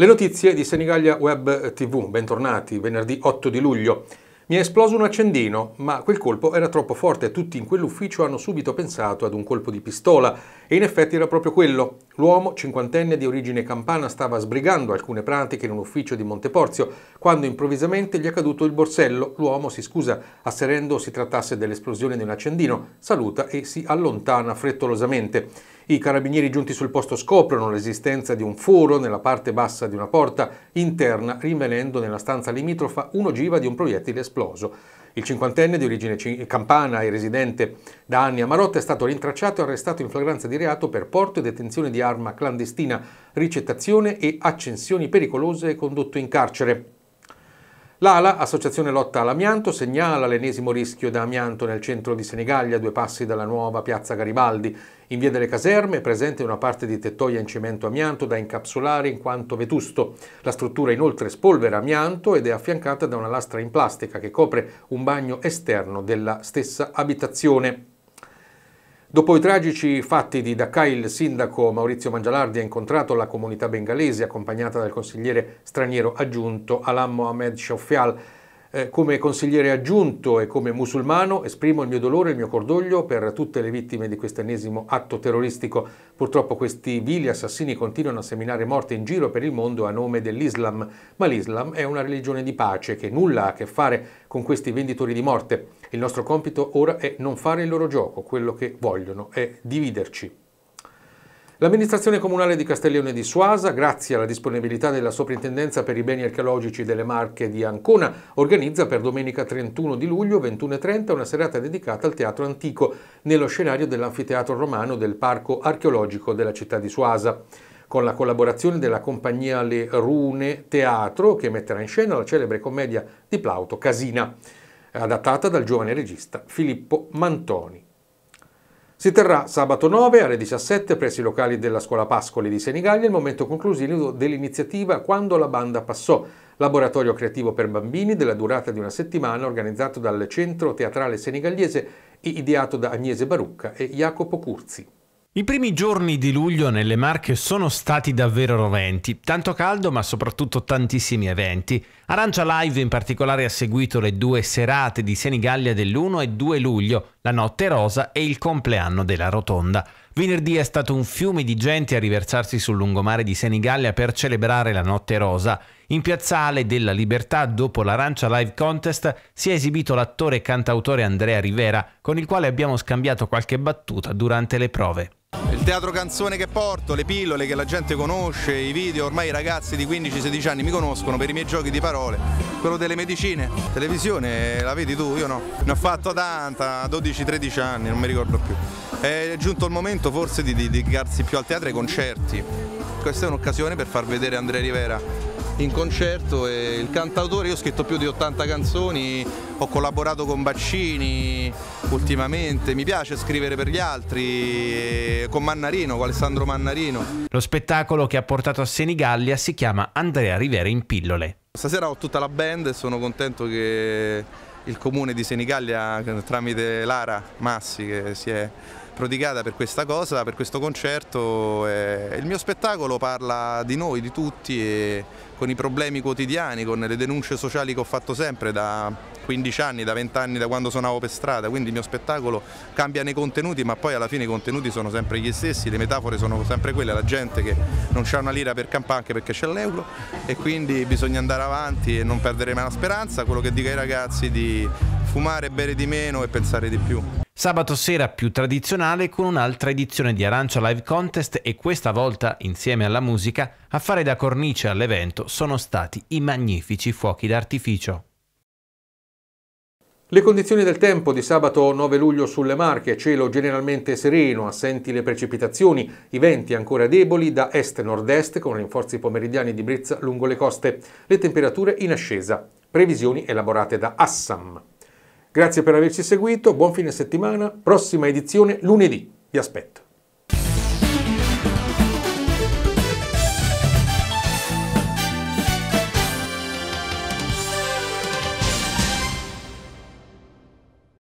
Le notizie di Senigallia Web TV, bentornati, venerdì 8 di luglio. Mi è esploso un accendino, ma quel colpo era troppo forte e tutti in quell'ufficio hanno subito pensato ad un colpo di pistola. E in effetti era proprio quello. L'uomo, cinquantenne di origine campana, stava sbrigando alcune pratiche in un ufficio di Monteporzio, quando improvvisamente gli è caduto il borsello. L'uomo si scusa, asserendo si trattasse dell'esplosione di un accendino, saluta e si allontana frettolosamente. I carabinieri giunti sul posto scoprono l'esistenza di un foro nella parte bassa di una porta interna, rinvenendo nella stanza limitrofa un'ogiva di un proiettile esploso. Il cinquantenne di origine campana e residente da anni a Marotta è stato rintracciato e arrestato in flagranza di reato per porto e detenzione di arma clandestina, ricettazione e accensioni pericolose e condotto in carcere. L'ALA, Associazione Lotta all'Amianto, segnala l'ennesimo rischio da amianto nel centro di Senigallia, due passi dalla nuova piazza Garibaldi. In via delle caserme è presente una parte di tettoia in cemento amianto da incapsulare in quanto vetusto. La struttura inoltre spolvera amianto ed è affiancata da una lastra in plastica che copre un bagno esterno della stessa abitazione. Dopo i tragici fatti di Dhaka, il sindaco Maurizio Mangialardi ha incontrato la comunità bengalese accompagnata dal consigliere straniero aggiunto Alam Mohamed Shaufial. Eh, come consigliere aggiunto e come musulmano esprimo il mio dolore e il mio cordoglio per tutte le vittime di quest'ennesimo atto terroristico. Purtroppo questi vili assassini continuano a seminare morte in giro per il mondo a nome dell'Islam, ma l'Islam è una religione di pace che nulla ha a che fare con questi venditori di morte. Il nostro compito ora è non fare il loro gioco, quello che vogliono è dividerci. L'amministrazione comunale di Castellone di Suasa, grazie alla disponibilità della Soprintendenza per i beni archeologici delle Marche di Ancona, organizza per domenica 31 di luglio 21.30 una serata dedicata al teatro antico nello scenario dell'anfiteatro romano del Parco archeologico della città di Suasa con la collaborazione della compagnia Le Rune Teatro che metterà in scena la celebre commedia di Plauto Casina, adattata dal giovane regista Filippo Mantoni. Si terrà sabato 9 alle 17 presso i locali della Scuola Pascoli di Senigallia il momento conclusivo dell'iniziativa Quando la banda passò, laboratorio creativo per bambini della durata di una settimana organizzato dal Centro Teatrale Senigalliese e ideato da Agnese Barucca e Jacopo Curzi. I primi giorni di luglio nelle Marche sono stati davvero roventi, tanto caldo ma soprattutto tantissimi eventi. Arancia Live in particolare ha seguito le due serate di Senigallia dell'1 e 2 luglio, la notte rosa e il compleanno della rotonda. Venerdì è stato un fiume di gente a riversarsi sul lungomare di Senigallia per celebrare la notte rosa in piazzale della Libertà, dopo l'Arancia Live Contest, si è esibito l'attore e cantautore Andrea Rivera, con il quale abbiamo scambiato qualche battuta durante le prove. Il teatro canzone che porto, le pillole che la gente conosce, i video, ormai i ragazzi di 15-16 anni mi conoscono per i miei giochi di parole, quello delle medicine, televisione la vedi tu, io no, ne ho fatto tanta, 12-13 anni, non mi ricordo più. È giunto il momento forse di dedicarsi più al teatro e ai concerti, questa è un'occasione per far vedere Andrea Rivera in concerto e il cantautore, io ho scritto più di 80 canzoni, ho collaborato con Baccini ultimamente, mi piace scrivere per gli altri, eh, con Mannarino, con Alessandro Mannarino. Lo spettacolo che ha portato a Senigallia si chiama Andrea Rivera in pillole. Stasera ho tutta la band e sono contento che il comune di Senigallia eh, tramite Lara Massi che si è prodigata per questa cosa, per questo concerto. il mio spettacolo parla di noi, di tutti, e con i problemi quotidiani, con le denunce sociali che ho fatto sempre da 15 anni, da 20 anni, da quando suonavo per strada. Quindi il mio spettacolo cambia nei contenuti, ma poi alla fine i contenuti sono sempre gli stessi, le metafore sono sempre quelle, la gente che non ha una lira per campare anche perché c'è l'euro e quindi bisogna andare avanti e non perdere mai la speranza, quello che dico ai ragazzi di fumare, bere di meno e pensare di più. Sabato sera più tradizionale con un'altra edizione di Arancia Live Contest e questa volta, insieme alla musica, a fare da cornice all'evento sono stati i magnifici fuochi d'artificio. Le condizioni del tempo di sabato 9 luglio sulle Marche, cielo generalmente sereno, assenti le precipitazioni, i venti ancora deboli da est-nord-est con rinforzi pomeridiani di brezza lungo le coste, le temperature in ascesa, previsioni elaborate da Assam. Grazie per averci seguito, buon fine settimana, prossima edizione lunedì, vi aspetto.